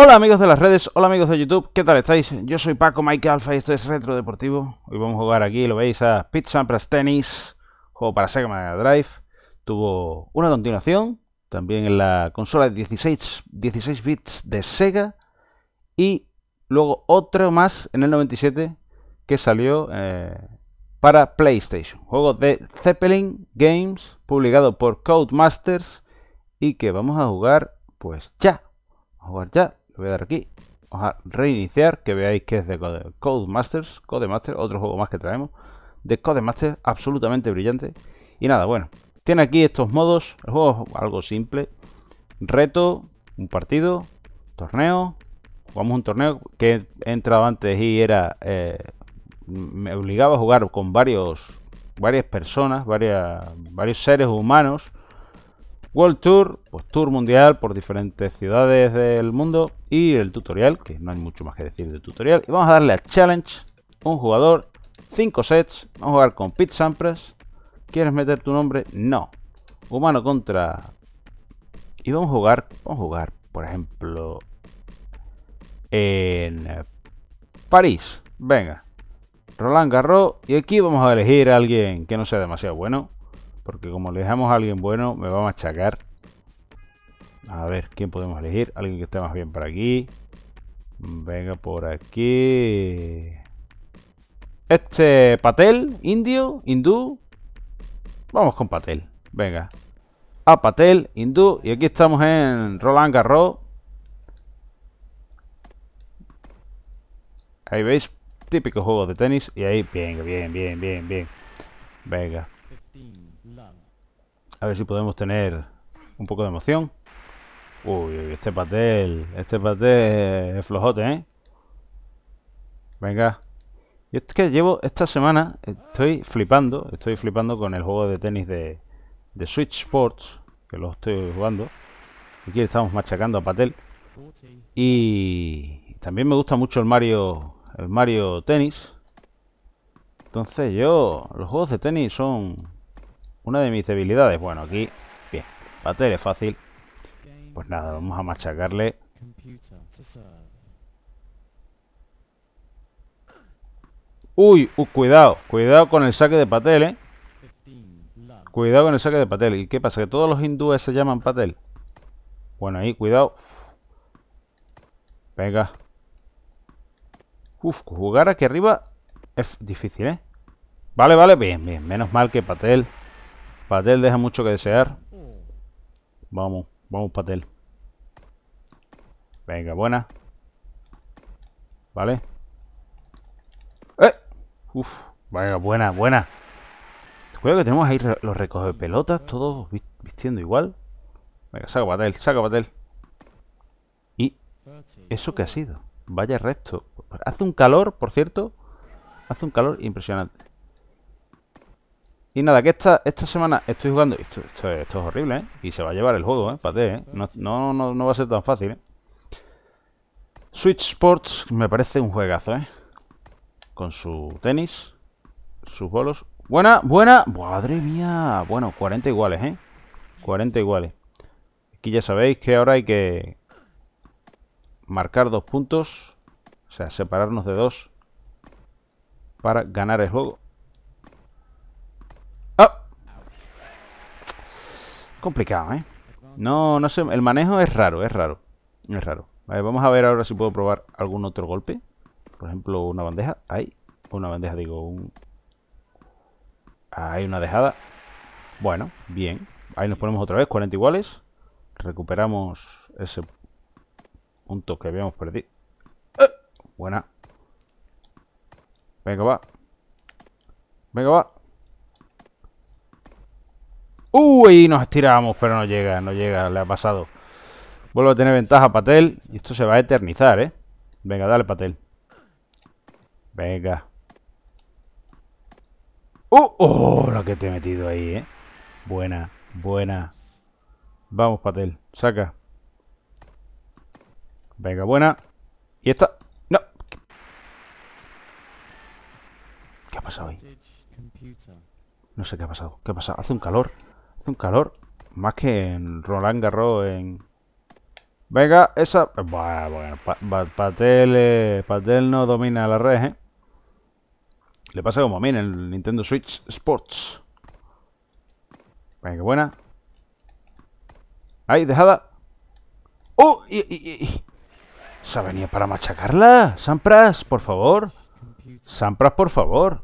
Hola amigos de las redes, hola amigos de YouTube, ¿qué tal estáis? Yo soy Paco Mike Alfa y esto es Retro Deportivo. Hoy vamos a jugar aquí, lo veis, a Pizza Press Tennis, juego para Sega Mega Drive. Tuvo una continuación, también en la consola de 16, bits de Sega. Y luego otro más en el 97 que salió eh, para PlayStation. Juego de Zeppelin Games, publicado por Codemasters y que vamos a jugar pues ya. Vamos a jugar ya voy a dar aquí. Vamos a reiniciar, que veáis que es de Code, code otro juego más que traemos. De Code Masters absolutamente brillante. Y nada, bueno, tiene aquí estos modos, el juego es algo simple. Reto, un partido, torneo. Jugamos un torneo que he entrado antes y era... Eh, me obligaba a jugar con varios, varias personas, varios seres humanos World Tour, pues tour mundial por diferentes ciudades del mundo y el tutorial, que no hay mucho más que decir del tutorial. Y vamos a darle a Challenge, un jugador, 5 sets, vamos a jugar con Pete Sampras. ¿Quieres meter tu nombre? No. Humano contra... Y vamos a jugar, vamos a jugar, por ejemplo, en eh, París. Venga, Roland Garros. Y aquí vamos a elegir a alguien que no sea demasiado bueno. Porque como le dejamos a alguien bueno, me va a machacar. A ver, ¿quién podemos elegir? Alguien que esté más bien por aquí. Venga por aquí. Este Patel, indio, hindú. Vamos con Patel. Venga. A Patel, hindú. Y aquí estamos en Roland Garros. Ahí veis, típico juego de tenis. Y ahí, bien, bien, bien, bien, bien. Venga. A ver si podemos tener un poco de emoción. Uy, este Patel... este Patel es flojote, ¿eh? Venga. Yo es que llevo esta semana, estoy flipando, estoy flipando con el juego de tenis de, de Switch Sports, que lo estoy jugando. Aquí estamos machacando a Patel. Y también me gusta mucho el Mario, el Mario Tenis. Entonces yo, los juegos de tenis son una de mis debilidades. Bueno, aquí, bien. Patel es fácil. Pues nada, vamos a machacarle. Uy, uh, cuidado, cuidado con el saque de Patel, eh. Cuidado con el saque de Patel. ¿Y qué pasa? ¿Que todos los hindúes se llaman Patel? Bueno, ahí, cuidado. Venga. Uf, jugar aquí arriba es difícil, ¿eh? Vale, vale, bien, bien. Menos mal que Patel Patel deja mucho que desear. Vamos, vamos Patel. Venga, buena. Vale. ¡Eh! Uf, venga, buena, buena. Cuidado que tenemos ahí los recoger pelotas, todos vistiendo igual. Venga, saca Patel, saca Patel. ¿Y eso qué ha sido? Vaya resto. Hace un calor, por cierto. Hace un calor impresionante. Y nada, que esta, esta semana estoy jugando... Esto, es horrible, ¿eh? Y se va a llevar el juego, ¿eh? ¿eh? No, no, no va a ser tan fácil, ¿eh? Switch Sports me parece un juegazo, ¿eh? Con su tenis, sus bolos. Buena, buena. Madre mía. Bueno, 40 iguales, ¿eh? 40 iguales. Aquí ya sabéis que ahora hay que marcar dos puntos. O sea, separarnos de dos para ganar el juego. Complicado, ¿eh? No, no sé. El manejo es raro, es raro. Es raro. vamos a ver ahora si puedo probar algún otro golpe. Por ejemplo, una bandeja. Ahí. Una bandeja, digo, un... Ahí una dejada. Bueno, bien. Ahí nos ponemos otra vez, 40 iguales. Recuperamos ese punto que habíamos perdido. ¡Eh! Buena. Venga, va. Venga, va. Uy, nos estiramos, pero no llega, no llega, le ha pasado. Vuelvo a tener ventaja Patel. Y esto se va a eternizar, ¿eh? Venga, dale Patel. Venga. ¡Oh! ¡Oh! Lo que te he metido ahí, ¿eh? Buena, buena. Vamos, Patel. Saca. Venga, buena. Y esta... ¡No! ¿Qué ha pasado ahí? No sé qué ha pasado. ¿Qué ha pasado? Hace un calor un calor. Más que en Roland Garros en... Venga, esa... Bueno, bueno Patel, no domina la red, ¿eh? Le pasa como a mí en el Nintendo Switch Sports. Venga, buena. Ahí, dejada. ¡Oh! Y, venía para machacarla. Sampras, por favor. Sampras, por favor.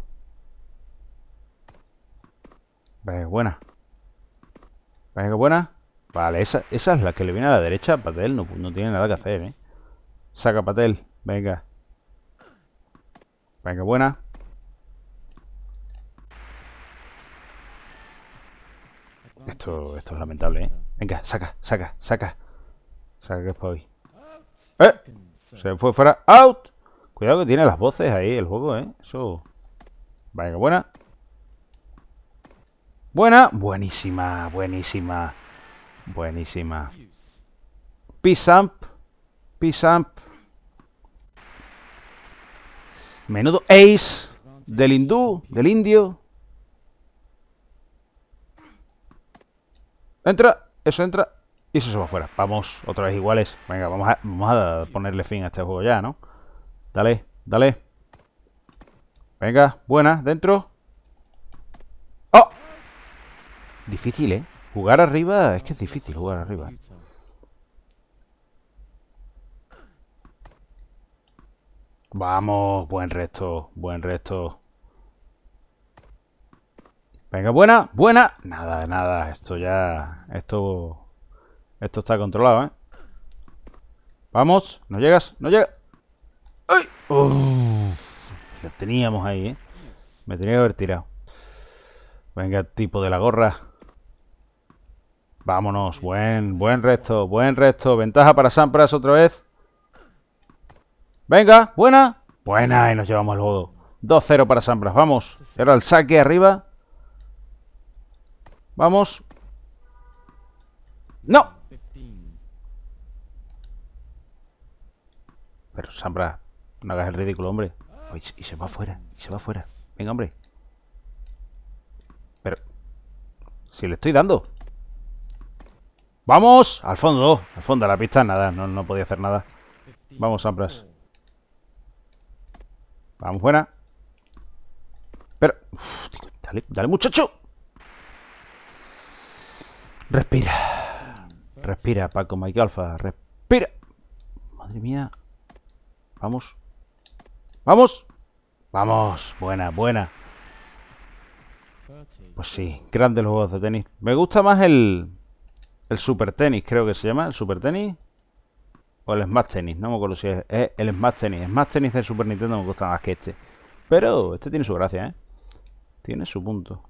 Venga, buena. Venga, buena. Vale, esa, es la que le viene a la derecha. Patel no, no tiene nada que hacer, ¿eh? Saca Patel. Venga. Venga, buena. Esto, esto es lamentable, ¿eh? Venga, saca, saca, saca. Saca que es para hoy. ¡Eh! Se fue fuera. ¡Out! Cuidado que tiene las voces ahí el juego, ¿eh? Eso... Venga, buena. Buena, buenísima, buenísima, buenísima. Pisamp, Pisamp. Menudo ace del hindú, del indio. Entra, eso entra y eso se va afuera. Vamos, otra vez iguales. Venga, vamos a, vamos a ponerle fin a este juego ya, ¿no? Dale, dale. Venga, buena, dentro. ¡Oh! Difícil, ¿eh? Jugar arriba... Es que es difícil jugar arriba. Vamos, buen resto, buen resto. Venga, buena, buena. Nada, nada, esto ya... Esto... Esto está controlado, ¿eh? Vamos, no llegas, no llegas. ¡Ay! los teníamos ahí, ¿eh? Me tenía que haber tirado. Venga, tipo de la gorra. Vámonos, buen, buen resto, buen resto. Ventaja para Sampras otra vez. Venga, buena. Buena, y nos llevamos el jodo 2-0 para Sampras, vamos. Era el saque arriba. Vamos. ¡No! Pero Sampras, no hagas el ridículo, hombre. y se va afuera, y se va afuera. Venga, hombre. Pero... Si le estoy dando. ¡Vamos! Al fondo, al fondo de la pista, nada, no, podía hacer nada. Vamos, Ambras Vamos, buena. Pero... dale, dale, muchacho. Respira. Respira, Paco Mike Alfa. Respira. Madre mía. Vamos. Vamos. Vamos. Buena, buena. Pues sí, grandes los juegos de tenis. Me gusta más el... El Super Tenis, creo que se llama. El Super Tenis. O el Smash tenis No me acuerdo si es, el Smash Tennis. Smash Tennis del Super Nintendo me gusta más que este. Pero este tiene su gracia, ¿eh? Tiene su punto.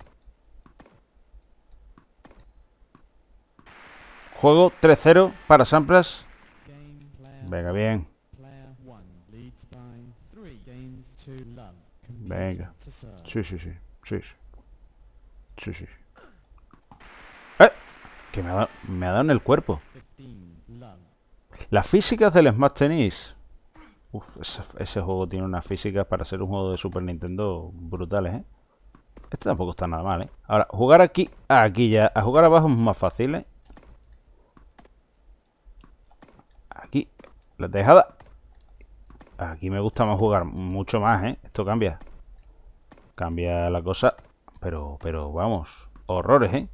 Juego 3-0 para Sampras. Venga, bien. Venga. Sí, sí, sí. Sí, sí. Sí, sí. Que me ha, dado, en el cuerpo. Las físicas del Smash Tennis. Uf, ese, ese juego tiene unas físicas para ser un juego de Super Nintendo brutales, ¿eh? Este tampoco está nada mal, ¿eh? Ahora, jugar aquí... Aquí ya. A jugar abajo es más fácil, ¿eh? Aquí. La tejada. Aquí me gusta más jugar. Mucho más, ¿eh? Esto cambia. Cambia la cosa. Pero, pero, vamos. Horrores, ¿eh?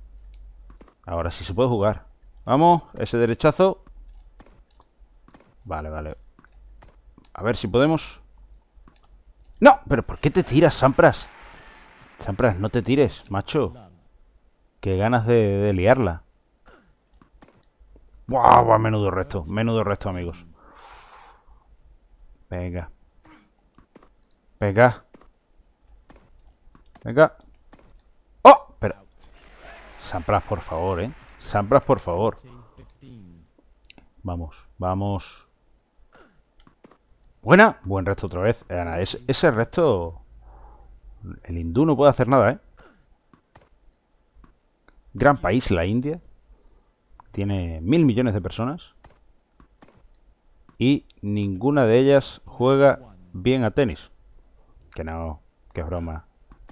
Ahora sí se puede jugar. Vamos, ese derechazo. Vale, vale. A ver si podemos. ¡No! ¿Pero por qué te tiras, Sampras? Sampras, no te tires, macho. Qué ganas de, de liarla. ¡Wow! Menudo resto, menudo resto, amigos. Venga. Venga. Venga. Sampras, por favor, ¿eh? Sampras, por favor. Vamos, vamos. Buena. Buen resto otra vez. Eh, es, ese resto... El hindú no puede hacer nada, ¿eh? Gran país, la India. Tiene mil millones de personas. Y ninguna de ellas juega bien a tenis. Que no, que broma.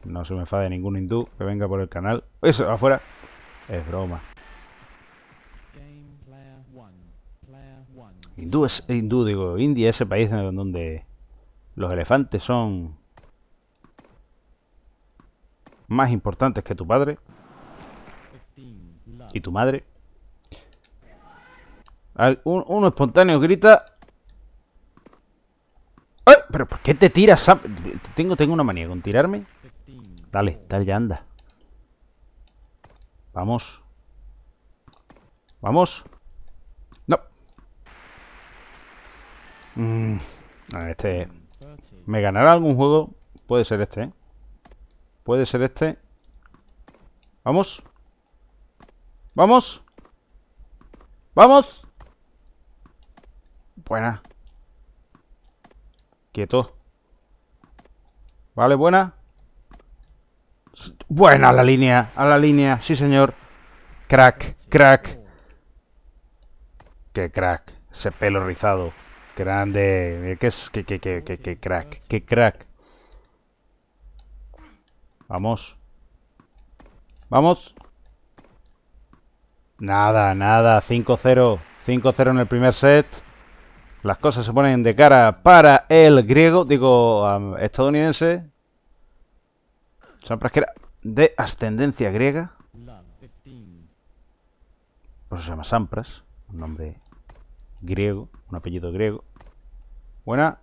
No se me enfade ningún hindú que venga por el canal. Eso, afuera. Es broma. Hindú es hindú, digo, India es ese país donde los elefantes son más importantes que tu padre y tu madre. uno espontáneo grita... ¡Ay! ¿Pero por qué te tiras? Tengo, tengo una manía con tirarme Dale, dale, ya anda. Vamos. Vamos. No. Mm, este... ¿Me ganará algún juego? Puede ser este, ¿eh? Puede ser este. Vamos. Vamos. Vamos. Buena. Quieto. Vale, buena. Bueno, a la línea, a la línea, sí señor. Crack, crack. Qué crack, ese pelo rizado. Grande, eh, qué es, qué, crack, qué crack. Vamos. Vamos. Nada, nada. 5-0. 5-0 en el primer set. Las cosas se ponen de cara para el griego, digo, estadounidense. San de ascendencia griega. Por se llama Sampras, un nombre griego, un apellido griego. Buena.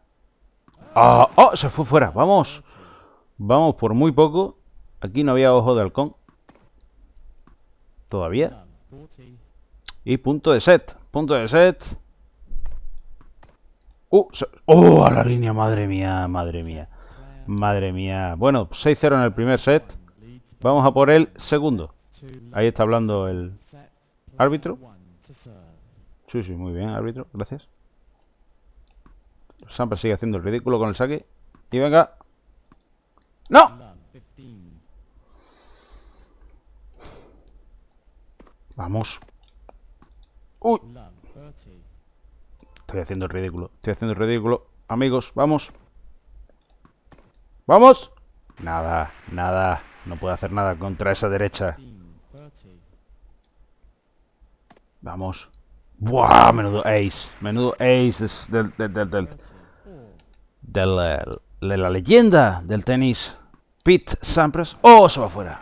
Ah, ¡Oh! Se fue fuera. Vamos. Vamos por muy poco. Aquí no había ojo de halcón. Todavía. Y punto de set. Punto de set. Uh, ¡Oh! A la línea, madre mía, madre mía. Madre mía. Bueno, 6-0 en el primer set. Vamos a por el segundo. Ahí está hablando el árbitro. Sí, sí, muy bien, árbitro. Gracias. Samper sigue haciendo el ridículo con el saque. Y venga. ¡No! Vamos. ¡Uy! Estoy haciendo el ridículo. Estoy haciendo el ridículo. Amigos, vamos. ¡Vamos! Nada, nada. No puede hacer nada contra esa derecha. Vamos. ¡Buah! Menudo ace. Menudo ace del, eh, de la leyenda del tenis. Pete Sampras. ¡Oh! Se va afuera.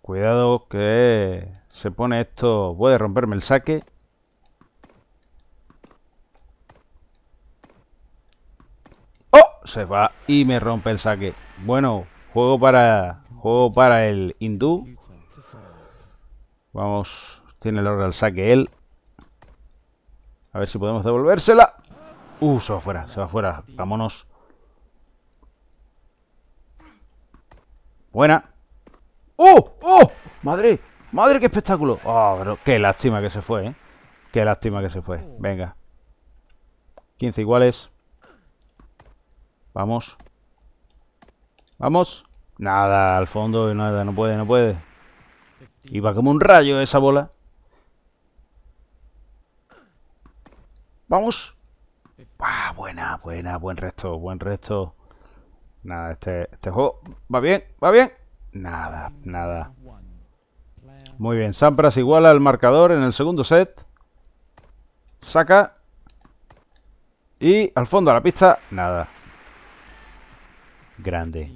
Cuidado que se pone esto. Puede romperme el saque. se va y me rompe el saque. Bueno, juego para, juego para el hindú. Vamos, tiene el oro al saque él. A ver si podemos devolvérsela. Uh, se va fuera, se va fuera. Vámonos. Buena. ¡Oh! ¡Oh! ¡Madre! ¡Madre, qué espectáculo! ¡Oh, qué lástima que se fue, ¿eh? Qué lástima que se fue. Venga. 15 iguales. Vamos. Vamos. Nada, al fondo, nada, no puede, no puede. Y va como un rayo esa bola. Vamos. Ah, buena, buena, buen resto, buen resto. Nada, este, este, juego va bien, va bien. Nada, nada. Muy bien, Sampras iguala al marcador en el segundo set. Saca. Y al fondo a la pista, nada grande.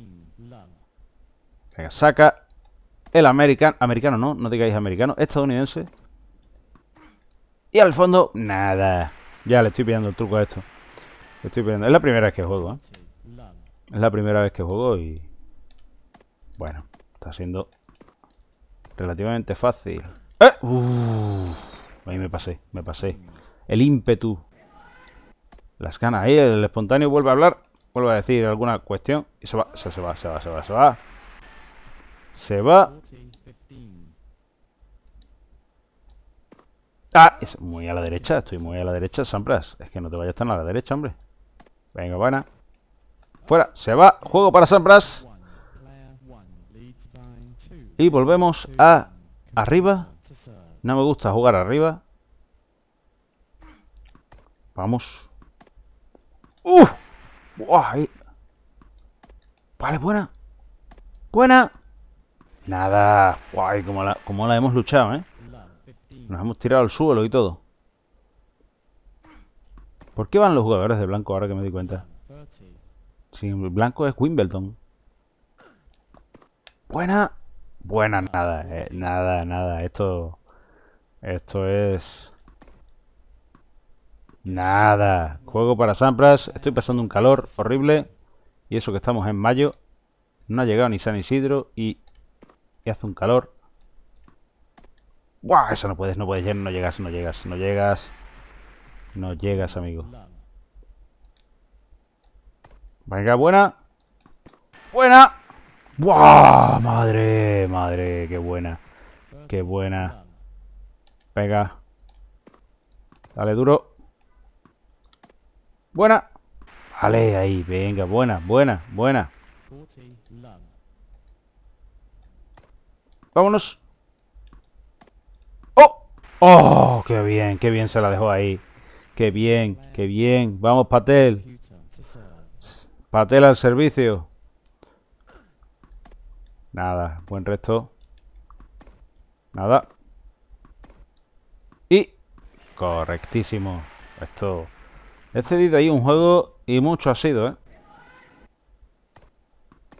saca el americano. Americano no, no digáis americano. Estadounidense. Y al fondo, nada. Ya le estoy pillando el truco a esto. estoy Es la primera vez que juego, ¿eh? Es la primera vez que juego y... Bueno, está siendo relativamente fácil. ¡Eh! ahí me pasé, me pasé. El ímpetu. Las ganas. Ahí el espontáneo vuelve a hablar vuelvo a decir alguna cuestión y se va, se, va, se va, se va, se va. Se va. Ah, es muy a la derecha, estoy muy a la derecha, Sampras. Es que no te vayas tan a la derecha, hombre. Venga, buena. Fuera, se va. Juego para Sampras. Y volvemos a arriba. No me gusta jugar arriba. Vamos. ¡Uf! Vale, buena. Buena. Nada. Guay, como la, la hemos luchado, ¿eh? Nos hemos tirado al suelo y todo. ¿Por qué van los jugadores de blanco ahora que me di cuenta? Sí, blanco es Wimbledon. Buena. Buena, nada. Eh, nada, nada. Esto... Esto es... Nada. Juego para Sampras. Estoy pasando un calor horrible. Y eso que estamos en mayo. No ha llegado ni San Isidro y, hace un calor. ¡Buah! Eso no puedes, no puedes. No llegas, no llegas, no llegas. No llegas, amigo. Venga, buena. ¡Buena! ¡Buah! ¡Madre! ¡Madre! ¡Qué buena! ¡Qué buena! Venga. Dale duro. Buena. Vale, ahí, venga, buena, buena, buena. Vámonos. ¡Oh! ¡Oh! ¡Qué bien! ¡Qué bien se la dejó ahí! ¡Qué bien! ¡Qué bien! ¡Vamos, Patel! Patel al servicio. Nada, buen resto. Nada. Y... Correctísimo. Esto... He cedido ahí un juego y mucho ha sido, ¿eh?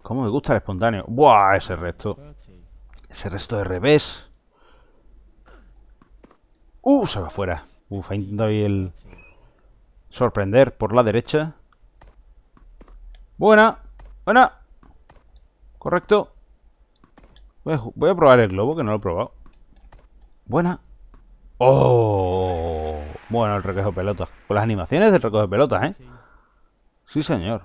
Cómo me gusta el espontáneo. ¡Buah! Ese resto. Ese resto de revés. ¡Uh! Se va afuera. Uf, ahí el... Sorprender por la derecha. Buena. Buena. Correcto. voy a probar el globo, que no lo he probado. Buena. ¡Oh! Bueno, el de pelotas. Con las animaciones del de pelotas, ¿eh? Sí, señor.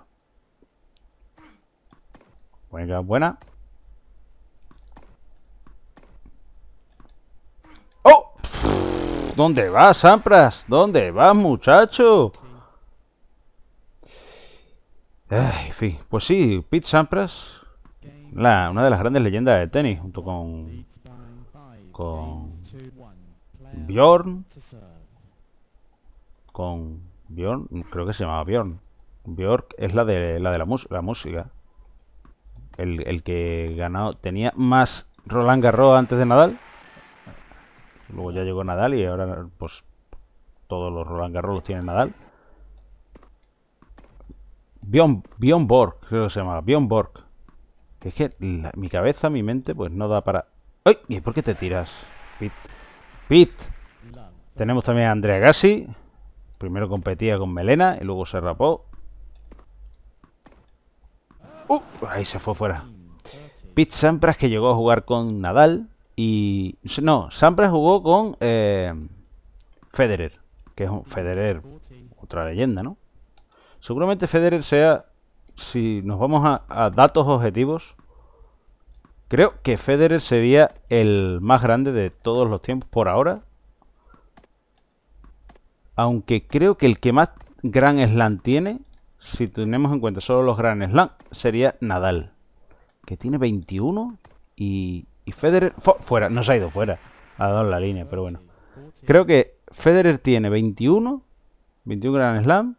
Buena, buena. ¡Oh! ¿Dónde vas, Sampras? ¿Dónde vas, muchacho? Pues sí, Pete Sampras. La, una de las grandes leyendas de tenis, junto con... Con... Bjorn con Bjorn, creo que se llamaba Bjorn. Bjork es la de la, de la, música. El, que ganó tenía más Roland Garros antes de Nadal. Luego ya llegó Nadal y ahora pues todos los Roland Garros los tiene Nadal. Bjorn, Bjorn Borg, creo que se llamaba. Bjorn Borg. es que mi cabeza, mi mente, pues no da para... ¡Ay! ¿Y por qué te tiras? Pit. Pit. Tenemos también a Andrea Gassi. Primero competía con melena y luego se rapó. ¡Uh! Ahí se fue fuera. Pete Sampras que llegó a jugar con Nadal y... No, Sampras jugó con eh, Federer, que es un Federer, otra leyenda, ¿no? Seguramente Federer sea, si nos vamos a datos objetivos, creo que Federer sería el más grande de todos los tiempos por ahora aunque creo que el que más Gran Slam tiene, si tenemos en cuenta solo los Gran Slam, sería Nadal. Que tiene 21 y, Federer... fuera, no se ha ido fuera. Ha dado la línea, pero bueno. Creo que Federer tiene 21, 21 Gran Slam.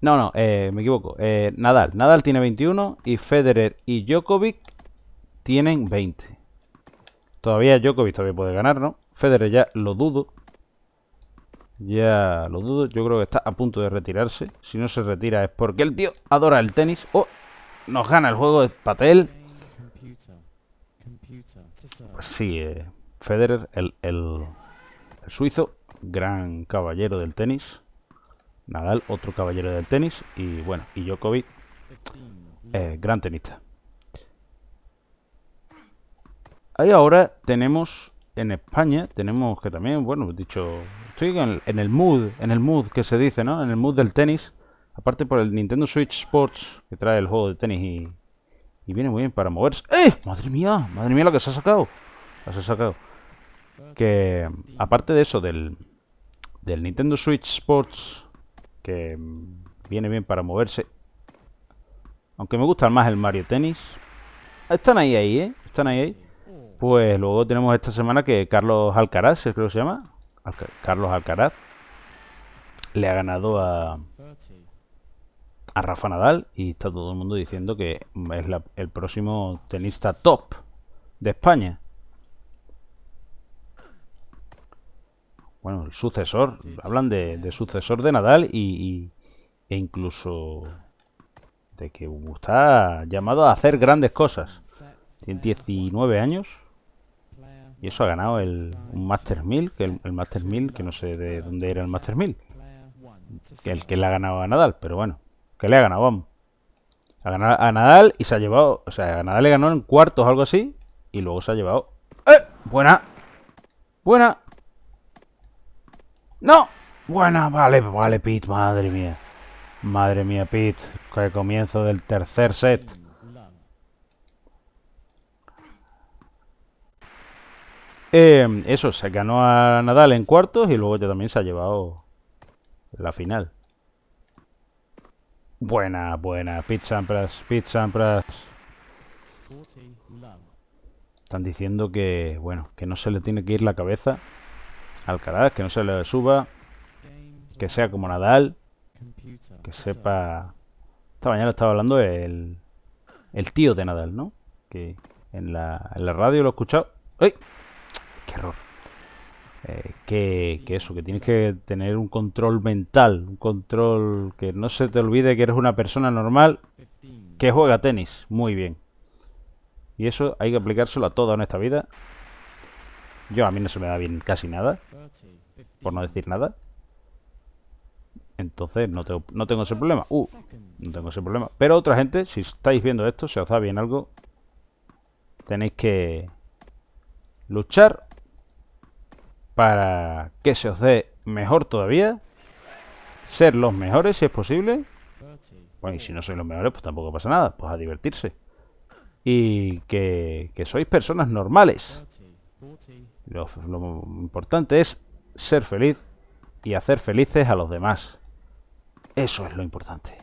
No, no, eh, me equivoco. Eh, Nadal. Nadal tiene 21 y Federer y Djokovic tienen 20. Todavía Djokovic todavía puede ganar, ¿no? Federer ya lo dudo. Ya lo dudo. Yo creo que está a punto de retirarse. Si no se retira es porque el tío adora el tenis. ¡Oh! Nos gana el juego de Patel. sí, Federer, el, el, suizo, gran caballero del tenis. Nadal, otro caballero del tenis. Y bueno, y Djokovic, eh, gran tenista. Ahí ahora tenemos en España, tenemos que también, bueno, he dicho en, el mood, en el mood que se dice, ¿no? En el mood del tenis. Aparte por el Nintendo Switch Sports que trae el juego de tenis y, viene muy bien para moverse. ¡Eh! ¡Madre mía! ¡Madre mía lo que se ha sacado! que ha sacado. Que aparte de eso, del, Nintendo Switch Sports que viene bien para moverse. Aunque me gusta más el Mario Tenis Están ahí, ahí, ¿eh? Están ahí, ahí. Pues luego tenemos esta semana que Carlos Alcaraz, creo que se llama. Carlos Alcaraz le ha ganado a, a Rafa Nadal y está todo el mundo diciendo que es el próximo tenista top de España. Bueno, el sucesor, hablan de, sucesor de Nadal y, e incluso de que está llamado a hacer grandes cosas. Tiene 19 años. Y eso ha ganado el Master 1000, que el, Master que no sé de dónde era el Master 1000. Que el que le ha ganado a Nadal, pero bueno, que le ha ganado, vamos. A, a Nadal y se ha llevado, o sea, a Nadal le ganó en cuartos o algo así, y luego se ha llevado. ¡Eh! Buena. Buena. No. Buena, vale, vale, Pete, madre mía. Madre mía, Pete, que comienzo del tercer set. Em, eso, se ganó a Nadal en cuartos y luego ya también se ha llevado la final. Buena, buena. pizza Sampras, Pete Están diciendo que, bueno, que no se le tiene que ir la cabeza al que no se le suba, que sea como Nadal, que sepa... Esta mañana estaba hablando el, el tío de Nadal, ¿no? Que en la, en la radio lo he escuchado. ¡Ay! error. Eh, que, eso, que tienes que tener un control mental, un control que no se te olvide que eres una persona normal que juega tenis muy bien. Y eso hay que aplicárselo a toda nuestra vida. Yo a mí no se me da bien casi nada, por no decir nada. Entonces no tengo, ese problema. Uh, no tengo ese problema. Pero otra gente, si estáis viendo esto, se os da bien algo, tenéis que luchar para que se os dé mejor todavía, ser los mejores si es posible. Bueno, y si no sois los mejores, pues tampoco pasa nada, pues a divertirse. Y que, sois personas normales. Lo, lo importante es ser feliz y hacer felices a los demás. Eso es lo importante.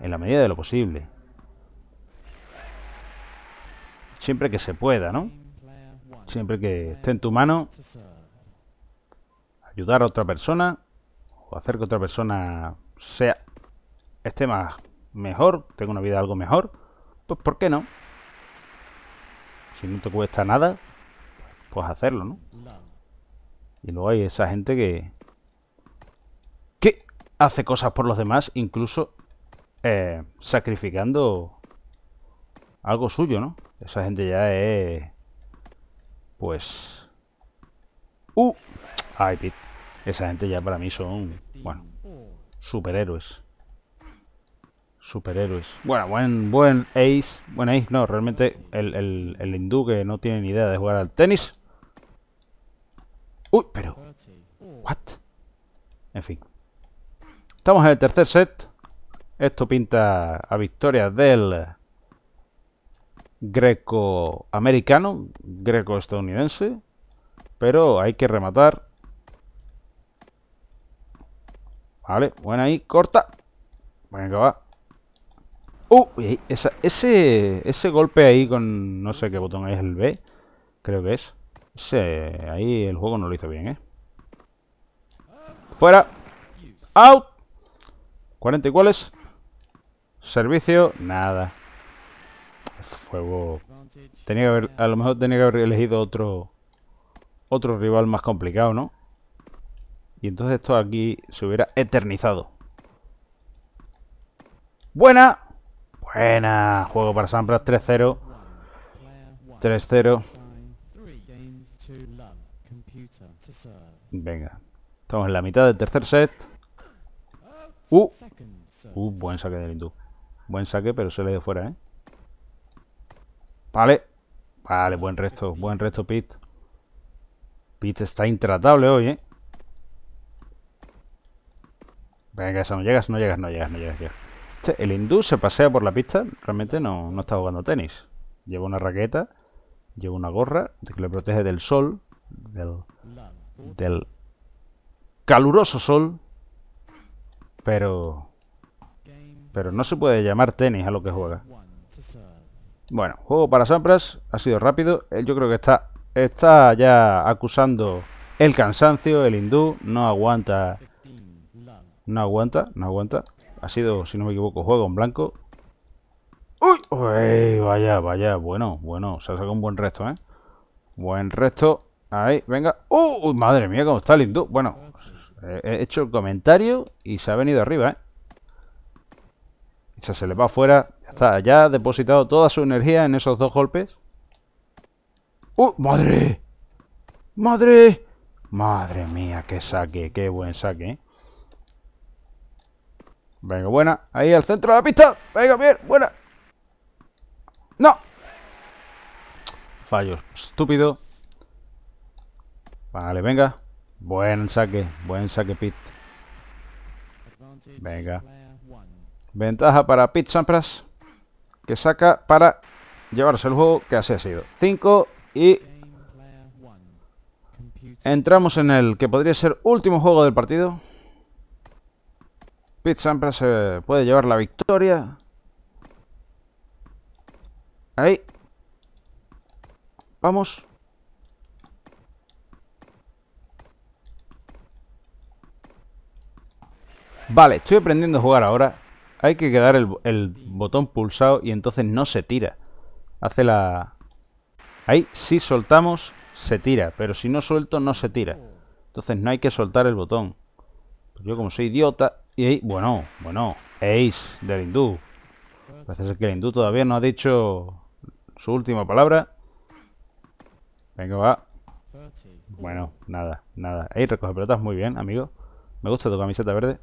En la medida de lo posible. Siempre que se pueda, ¿no? siempre que esté en tu mano ayudar a otra persona o hacer que otra persona sea esté más mejor, tenga una vida algo mejor, pues ¿por qué no? Si no te cuesta nada, pues hacerlo, ¿no? Y luego hay esa gente que que hace cosas por los demás, incluso eh, sacrificando algo suyo, ¿no? Esa gente ya es pues... ¡Uh! Ay, Pit. Esa gente ya para mí son... Bueno. Superhéroes. Superhéroes. Bueno, buen, buen ace. Buen ace. No, realmente el, el, el hindú que no tiene ni idea de jugar al tenis. Uy, pero... ¿What? En fin. Estamos en el tercer set. Esto pinta a victoria del greco-americano, greco-estadounidense, pero hay que rematar. Vale, buena ahí, corta. Venga, va. ¡Uh! ese, ese golpe ahí con no sé qué botón es el B, creo que es. ahí el juego no lo hizo bien, ¿eh? ¡Fuera! ¡Out! 40 iguales. Servicio, nada fuego. Tenía que haber, a lo mejor tenía que haber elegido otro otro rival más complicado, ¿no? Y entonces esto aquí se hubiera eternizado. ¡Buena! ¡Buena! Juego para Sampras 3-0. 3-0. Venga. Estamos en la mitad del tercer set. ¡Uh! ¡Uh! Buen saque de Lindu Buen saque, pero se le dio fuera, ¿eh? Vale. Vale, buen resto. Buen resto, Pit. Pit está intratable hoy, ¿eh? Venga, eso no llegas, no llegas, no llegas, no llegas. Este, el hindú se pasea por la pista. Realmente no, no está jugando tenis. Lleva una raqueta. Lleva una gorra que le protege del sol. Del, del caluroso sol. Pero... Pero no se puede llamar tenis a lo que juega. Bueno, juego para Sampras ha sido rápido. Yo creo que está, está ya acusando el cansancio, el hindú. No aguanta. No aguanta, no aguanta. Ha sido, si no me equivoco, juego en blanco. ¡Uy! vaya, vaya. Bueno, bueno. Se ha sacado un buen resto, ¿eh? Buen resto. Ahí, venga. ¡Uy! Madre mía, cómo está el hindú. Bueno, he hecho el comentario y se ha venido arriba, ¿eh? O se le va afuera ya está, ya ha depositado toda su energía en esos dos golpes. ¡Uh! ¡Madre! ¡Madre! ¡Madre mía! ¡Qué saque! ¡Qué buen saque! Venga, buena. Ahí al centro de la pista. Venga, bien, buena. ¡No! Fallo estúpido. Vale, venga. Buen saque, buen saque Pit. Venga. Ventaja para Pit Sampras que saca para llevarse el juego que así ha sido. 5 y entramos en el que podría ser último juego del partido. Pete Sampras se puede llevar la victoria. Ahí. Vamos. Vale, estoy aprendiendo a jugar ahora. Hay que quedar el, botón pulsado y entonces no se tira. Hace la... Ahí, si soltamos, se tira. Pero si no suelto, no se tira. Entonces no hay que soltar el botón. yo como soy idiota... Y bueno, bueno. Ace del hindú. Parece ser que el hindú todavía no ha dicho su última palabra. Venga, va. Bueno, nada, nada. Ahí recoge pelotas muy bien, amigo. Me gusta tu camiseta verde.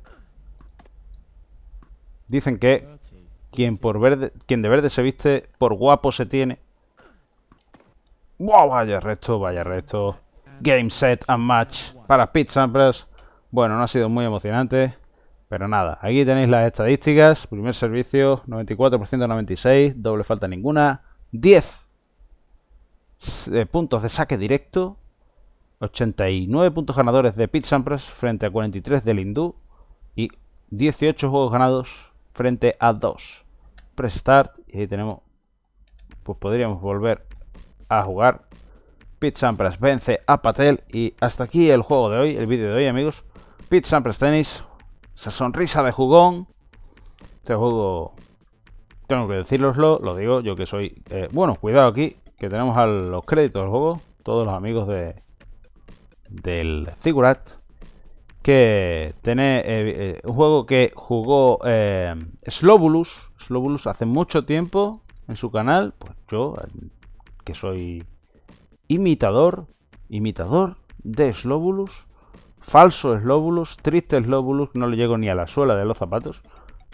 Dicen que quien, por verde, quien de verde se viste, por guapo se tiene. ¡Wow! Vaya resto, vaya resto. Game set and match para Pete Sampras. Bueno, no ha sido muy emocionante. Pero nada, aquí tenéis las estadísticas. Primer servicio, 94% 96, doble falta ninguna. 10 eh, puntos de saque directo. 89 puntos ganadores de Pete Sampras frente a 43 del Hindú. Y 18 juegos ganados frente a 2. Press Start y ahí tenemos... Pues podríamos volver a jugar. Pete Sampras vence a Patel y hasta aquí el juego de hoy, el vídeo de hoy amigos. Pete Sampras tenis, esa sonrisa de jugón. Este juego, tengo que decíroslo lo digo yo que soy... Eh, bueno, cuidado aquí, que tenemos a los créditos del juego, todos los amigos de del Figurat que tiene eh, eh, un juego que jugó eh, Slobulus, hace mucho tiempo en su canal, pues yo, que soy imitador, imitador de Slobulus, falso Slobulus, triste Slobulus, no le llego ni a la suela de los zapatos,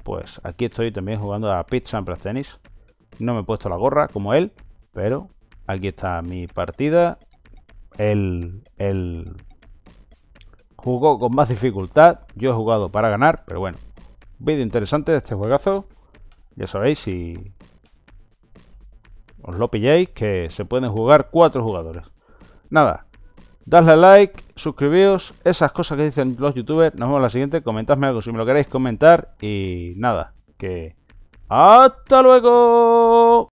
pues aquí estoy también jugando a Pizza Sampras Tennis, no me he puesto la gorra como él, pero aquí está mi partida, el, el jugó con más dificultad. Yo he jugado para ganar, pero bueno. Vídeo interesante de este juegazo. Ya sabéis, si os lo pilláis, que se pueden jugar cuatro jugadores. Nada, dadle like, suscribíos, esas cosas que dicen los youtubers. Nos vemos en la siguiente. Comentadme algo si me lo queréis comentar. Y nada, que... ¡Hasta luego!